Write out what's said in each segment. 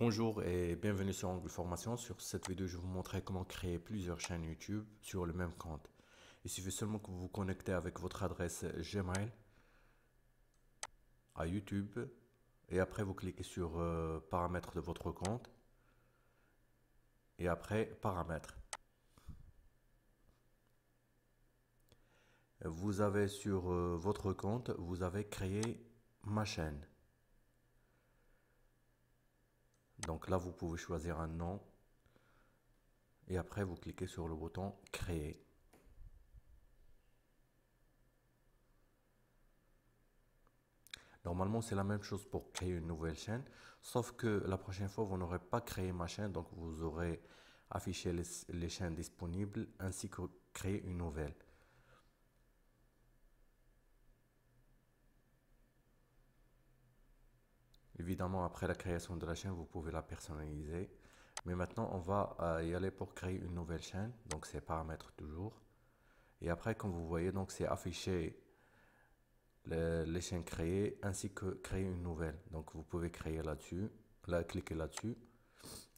Bonjour et bienvenue sur Angle Formation. Sur cette vidéo, je vais vous montrer comment créer plusieurs chaînes YouTube sur le même compte. Il suffit seulement que vous vous connectez avec votre adresse Gmail à YouTube et après vous cliquez sur euh, paramètres de votre compte et après paramètres. Vous avez sur euh, votre compte, vous avez créé ma chaîne. Donc là, vous pouvez choisir un nom. Et après, vous cliquez sur le bouton Créer. Normalement, c'est la même chose pour créer une nouvelle chaîne, sauf que la prochaine fois, vous n'aurez pas créé ma chaîne, donc vous aurez affiché les, chaînes disponibles ainsi que créer une nouvelle. Évidemment, après la création de la chaîne, vous pouvez la personnaliser. Mais maintenant, on va euh, y aller pour créer une nouvelle chaîne. Donc, c'est paramètres toujours. Et après, comme vous voyez, donc c'est affiché les chaînes créées ainsi que créer une nouvelle. Donc, vous pouvez créer là-dessus, là, cliquer là-dessus.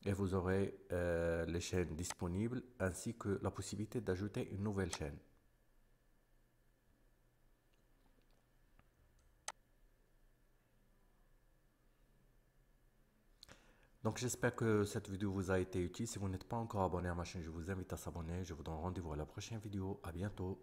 Et vous aurez euh, les chaînes disponibles ainsi que la possibilité d'ajouter une nouvelle chaîne. Donc j'espère que cette vidéo vous a été utile. Si vous n'êtes pas encore abonné à ma chaîne, je vous invite à s'abonner. Je vous donne rendez-vous à la prochaine vidéo. A bientôt.